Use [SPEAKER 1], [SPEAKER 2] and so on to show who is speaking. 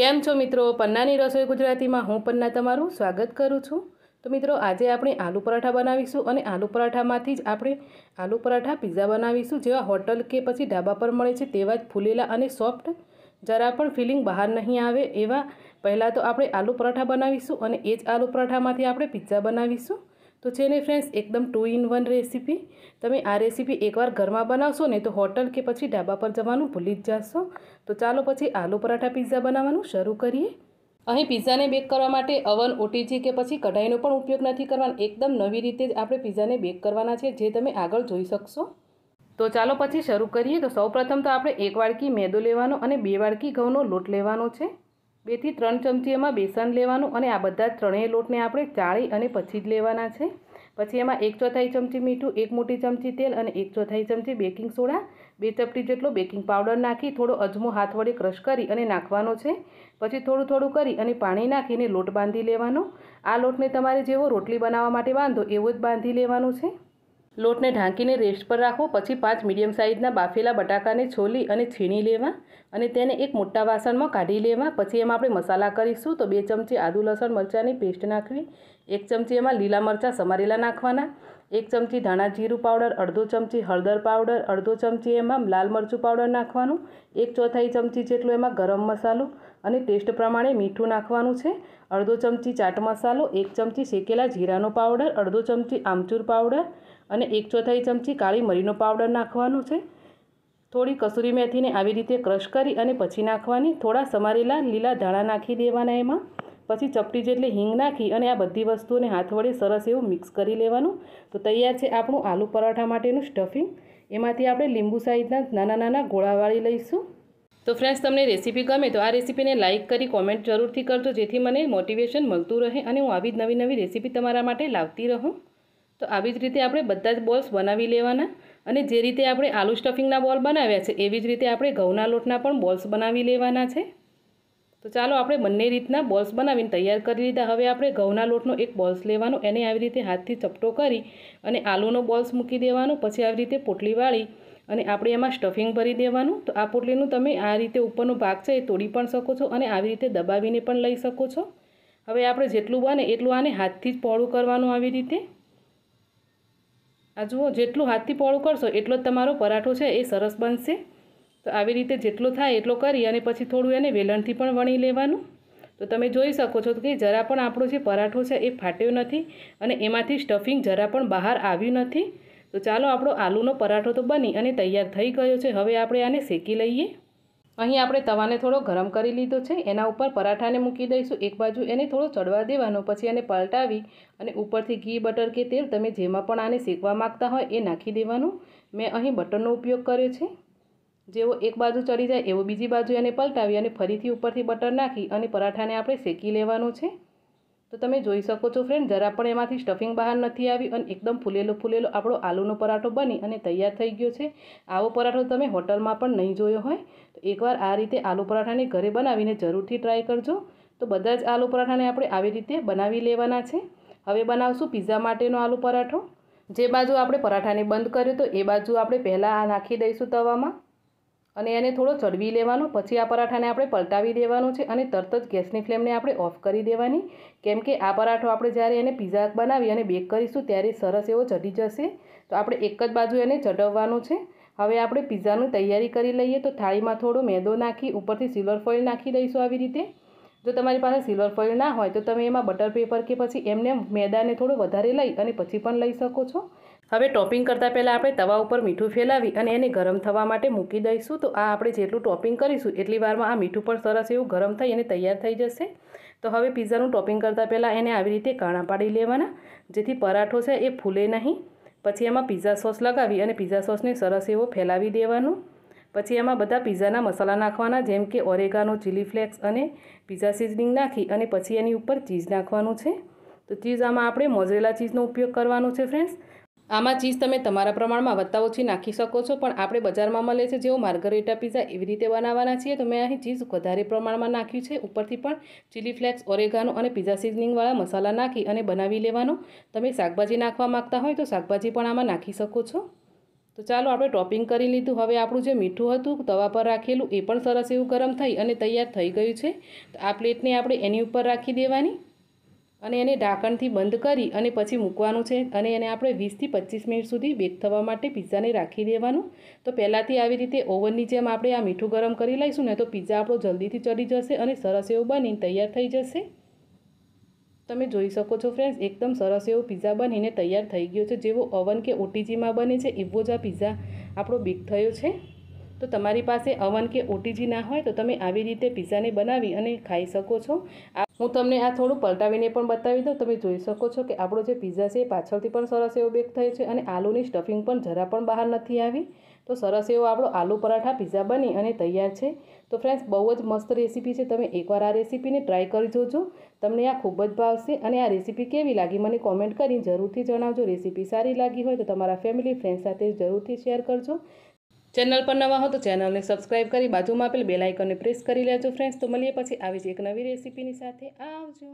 [SPEAKER 1] કેમ છો મિત્રો પન્નાની રસોઈ ગુજરાતીમાં હું પન્ના તમારું સ્વાગત કરું છું તો મિત્રો આજે આપણે આલુ પરાઠા બનાવીશું અને આલુ પરાઠામાંથી જ આપણે આલુ પરાઠા પીઝા બનાવીશું જેવા હોટલ કે પછી ઢાબા પર મળે છે તેવા જ ફૂલેલા અને સોફ્ટ જરા પણ ફિલિંગ બહાર નહીં આવે એવા પહેલાં તો આપણે આલુ પરાઠા બનાવીશું અને એ જ આલુ પરાઠામાંથી આપણે પીઝા બનાવીશું તો છે ને ફ્રેન્ડ્સ એકદમ ટુ ઇન વન રેસીપી તમે આ રેસીપી એકવાર ઘરમાં બનાવશો ને તો હોટલ કે પછી ઢાબા પર જવાનું ભૂલી જ જશો તો ચાલો પછી આલુ પરાઠા પીઝા બનાવવાનું શરૂ કરીએ અહીં પીઝાને બેક કરવા માટે અવન ઓટીજી કે પછી કઢાઈનો પણ ઉપયોગ નથી કરવાનો એકદમ નવી રીતે જ આપણે પીઝાને બેક કરવાના છે જે તમે આગળ જોઈ શકશો તો ચાલો પછી શરૂ કરીએ તો સૌપ્રથમ તો આપણે એક વાડકી મેદો લેવાનો અને બે વાડકી ઘઉંનો લોટ લેવાનો છે બેથી ત્રણ ચમચી એમાં બેસન લેવાનું અને આ બધા ત્રણેય લોટને આપણે ચાળી અને પછી જ લેવાના છે પછી એમાં એક ચોથાઈ ચમચી મીઠું એક મોટી ચમચી તેલ અને એક ચોથાઈ ચમચી બેકિંગ સોડા બે ચપટી જેટલો બેકિંગ પાવડર નાખી થોડો અજમો હાથ વડે ક્રશ કરી અને નાખવાનો છે પછી થોડું થોડું કરી અને પાણી નાખીને લોટ બાંધી લેવાનો આ લોટને તમારે જેવો રોટલી બનાવવા માટે બાંધો એવો જ બાંધી લેવાનો છે લોટને ઢાંકીને રેસ્ટ પર રાખો પછી પાંચ મીડિયમ સાઇઝના બાફેલા બટાકાને છોલી અને છીણી લેવા અને તેને એક મોટા વાસણમાં કાઢી લેવા પછી એમાં આપણે મસાલા કરીશું તો બે ચમચી આદુ લસણ મરચાંની પેસ્ટ નાખવી એક ચમચી એમાં લીલા મરચાં સમારેલા નાખવાના એક ચમચી ધાણા જીરું પાવડર અડધો ચમચી હળદર પાવડર અડધો ચમચી એમાં લાલ મરચું પાવડર નાખવાનું એક ચોથાઈ ચમચી જેટલું એમાં ગરમ મસાલો અને ટેસ્ટ પ્રમાણે મીઠું નાખવાનું છે અડધો ચમચી ચાટ મસાલો એક ચમચી શેકેલા જીરાનો પાવડર અડધો ચમચી આમચૂર પાવડર અને એક ચોથાઈ ચમચી કાળી મરીનો પાવડર નાખવાનું છે થોડી કસૂરી મેથીને આવી રીતે ક્રશ કરી અને પછી નાખવાની થોડા સમારેલા લીલા ધાણા નાખી દેવાના એમાં પછી ચપટી જેટલી હિંગ નાખી અને આ બધી વસ્તુઓને હાથ વડે સરસ એવું મિક્સ કરી લેવાનું તો તૈયાર છે આપણું આલુ પરાઠા માટેનું સ્ટફિંગ એમાંથી આપણે લીંબુ સાઈઝના નાના નાના ગોળાવાળી લઈશું તો ફ્રેન્ડ્સ તમને રેસીપી ગમે તો આ રેસીપીને લાઇક કરી કોમેન્ટ જરૂરથી કરજો જેથી મને મોટિવેશન મળતું રહે અને હું આવી જ નવી નવી રેસીપી તમારા માટે લાવતી રહું તો આવી જ રીતે આપણે બધા જ બોલ્સ બનાવી લેવાના અને જે રીતે આપણે આલુ સ્ટફિંગના બોલ બનાવ્યા છે એવી જ રીતે આપણે ઘઉંના લોટના પણ બોલ્સ બનાવી લેવાના છે તો ચાલો આપણે બંને રીતના બોલ્સ બનાવીને તૈયાર કરી લીધા હવે આપણે ઘઉંના લોટનો એક બોલ્સ લેવાનો એને આવી રીતે હાથથી ચપટો કરી અને આલુનો બોલ્સ મૂકી દેવાનો પછી આવી રીતે પોટલી વાળી અને આપણે એમાં સ્ટફિંગ ભરી દેવાનું તો આ પોટલીનું તમે આ રીતે ઉપરનો ભાગ છે એ તોડી પણ શકો છો અને આવી રીતે દબાવીને પણ લઈ શકો છો હવે આપણે જેટલું બને એટલું આને હાથથી જ પહોળું કરવાનું આવી રીતે આ જુઓ જેટલું હાથથી પહોળું કરશો એટલો જ તમારો પરાઠો છે એ સરસ બનશે તો આવી રીતે જેટલો થાય એટલો કરી અને પછી થોડું એને વેલણથી પણ વણી લેવાનું તો તમે જોઈ શકો છો કે જરા પણ આપણો જે પરાઠો છે એ ફાટ્યો નથી અને એમાંથી સ્ટફિંગ જરા પણ બહાર આવ્યું નથી તો ચાલો આપણો આલુનો પરાઠો તો બની અને તૈયાર થઈ ગયો છે હવે આપણે આને શેકી લઈએ અહીં આપણે તવાને થોડો ગરમ કરી લીધો છે એના ઉપર પરાઠાને મૂકી દઈશું એક બાજુ એને થોડો ચડવા દેવાનો પછી એને પલટાવી અને ઉપરથી ઘી બટર કે તેલ તમે જેમાં પણ આને શેકવા માગતા હોય એ નાખી દેવાનું મેં અહીં બટરનો ઉપયોગ કર્યો છે જેવો એક બાજુ ચડી જાય એવો બીજી બાજુ એને પલટાવી અને ફરીથી ઉપરથી બટર નાખી અને પરાઠાને આપણે શેકી લેવાનું છે તો તમે જોઈ શકો છો ફ્રેન્ડ જરા પણ એમાંથી સ્ટફિંગ બહાર નથી આવી અને એકદમ ફૂલેલો ફૂલેલો આપણો આલુનો પરાઠો બની અને તૈયાર થઈ ગયો છે આવો પરાઠો તમે હોટલમાં પણ નહીં જોયો હોય તો એકવાર આ રીતે આલુ પરાઠાને ઘરે બનાવીને જરૂરથી ટ્રાય કરજો તો બધા જ આલુ પરાઠાને આપણે આવી રીતે બનાવી લેવાના છે હવે બનાવશું પીઝા માટેનો આલુ પરાઠો જે બાજુ આપણે પરાઠાને બંધ કર્યો તો એ બાજુ આપણે પહેલાં નાખી દઈશું તવામાં અને એને થોડો ચડવી લેવાનો પછી આ પરાઠાને આપણે પલટાવી દેવાનું છે અને તરત જ ગેસની ફ્લેમને આપણે ઓફ કરી દેવાની કેમ કે આ પરાઠો આપણે જ્યારે એને પીઝા બનાવી અને બેક કરીશું ત્યારે સરસ એવો ચઢી જશે તો આપણે એક જ બાજુ એને ચઢવવાનું છે હવે આપણે પીઝાની તૈયારી કરી લઈએ તો થાળીમાં થોડો મેદો નાખી ઉપરથી સિલ્વર ફોઇલ નાખી દઈશું આવી રીતે જો તમારી પાસે સિલ્વર ફોઇલ ના હોય તો તમે એમાં બટર પેપર કે પછી એમને મેદાને થોડો વધારે લઈ અને પછી પણ લઈ શકો છો હવે ટોપિંગ કરતાં પહેલાં આપણે તવા ઉપર મીઠું ફેલાવી અને એને ગરમ થવા માટે મૂકી દઈશું તો આ આપણે જેટલું ટોપિંગ કરીશું એટલી વારમાં આ મીઠું પણ સરસ એવું ગરમ થઈ અને તૈયાર થઈ જશે તો હવે પિઝાનું ટોપિંગ કરતાં પહેલાં એને આવી રીતે કાણા પાડી લેવાના જેથી પરાઠો છે એ ફૂલે નહીં પછી એમાં પિઝા સોસ લગાવી અને પિઝા સોસને સરસ એવો ફેલાવી દેવાનું પછી એમાં બધા પીઝાના મસાલા નાખવાના જેમ કે ઓરેગાનો ચીલી ફ્લેક્સ અને પીઝા સિઝનિંગ નાખી અને પછી એની ઉપર ચીઝ નાખવાનું છે તો ચીઝ આમાં આપણે મોઝરેલા ચીઝનો ઉપયોગ કરવાનો છે ફ્રેન્ડ્સ આમાં ચીઝ તમે તમારા પ્રમાણમાં વત્તા ઓછી નાખી શકો છો પણ આપણે બજારમાં મળે છે જેવો માર્ગરેટા પીઝા એવી રીતે બનાવવાના છીએ તો મેં અહીં ચીઝ વધારે પ્રમાણમાં નાખ્યું છે ઉપરથી પણ ચીલી ફ્લેક્સ ઓરેગાનો અને પીઝા સિઝનિંગવાળા મસાલા નાખી અને બનાવી લેવાનો તમે શાકભાજી નાખવા માગતા હોય તો શાકભાજી પણ આમાં નાખી શકો છો તો ચાલો આપણે ટોપિંગ કરી લીધું હવે આપણું જે મીઠું હતું તવા પર રાખેલું એ પણ સરસ એવું ગરમ થઈ અને તૈયાર થઈ ગયું છે તો આ પ્લેટને આપણે એની ઉપર રાખી દેવાની અને એને ઢાંકણથી બંધ કરી અને પછી મૂકવાનું છે અને એને આપણે વીસથી પચીસ મિનિટ સુધી બેક થવા માટે પિઝાને રાખી દેવાનું તો પહેલાંથી આવી રીતે ઓવનની જેમ આપણે આ મીઠું ગરમ કરી લઈશું ને તો પિઝા આપણો જલ્દીથી ચડી જશે અને સરસ એવું બનીને તૈયાર થઈ જશે તમે જોઈ શકો છો ફ્રેન્ડ્સ એકદમ સરસ એવો પિઝા બનીને તૈયાર થઈ ગયો છે જેવો ઓવન કે ઓટીજીમાં બને છે એવો જ આ પિઝા આપણો બેક થયો છે તો તમારી પાસે અવન કે ઓટીજી ના હોય તો તમે આવી રીતે પિઝાને બનાવી અને ખાઈ શકો છો હું તમને આ થોડું પલટાવીને પણ બતાવી દઉં તમે જોઈ શકો છો કે આપણો જે પિઝા છે એ પાછળથી પણ સરસ એવો બેક થયો છે અને આલુની સ્ટફિંગ પણ જરા પણ બહાર નથી આવી તો સરસ એવો આપણો આલુ પરાઠા પિઝા બની અને તૈયાર છે તો ફ્રેન્ડ્સ બહુ જ મસ્ત રેસીપી છે તમે એકવાર આ રેસીપીને ટ્રાય કરી જોજો તમને આ ખૂબ જ ભાવશે અને આ રેસીપી કેવી લાગી મને કોમેન્ટ કરીને જરૂરથી જણાવજો રેસીપી સારી લાગી હોય તો તમારા ફેમિલી ફ્રેન્ડ સાથે જરૂરથી શેર કરજો ચેનલ પર નવા હો તો ચેનલને સબસ્ક્રાઈબ કરી બાજુમાં આપેલ બેલ પ્રેસ કરી લેજો ફ્રેન્ડ્સ તો મળીએ પછી આવી જ એક નવી રેસીપીની સાથે આવજો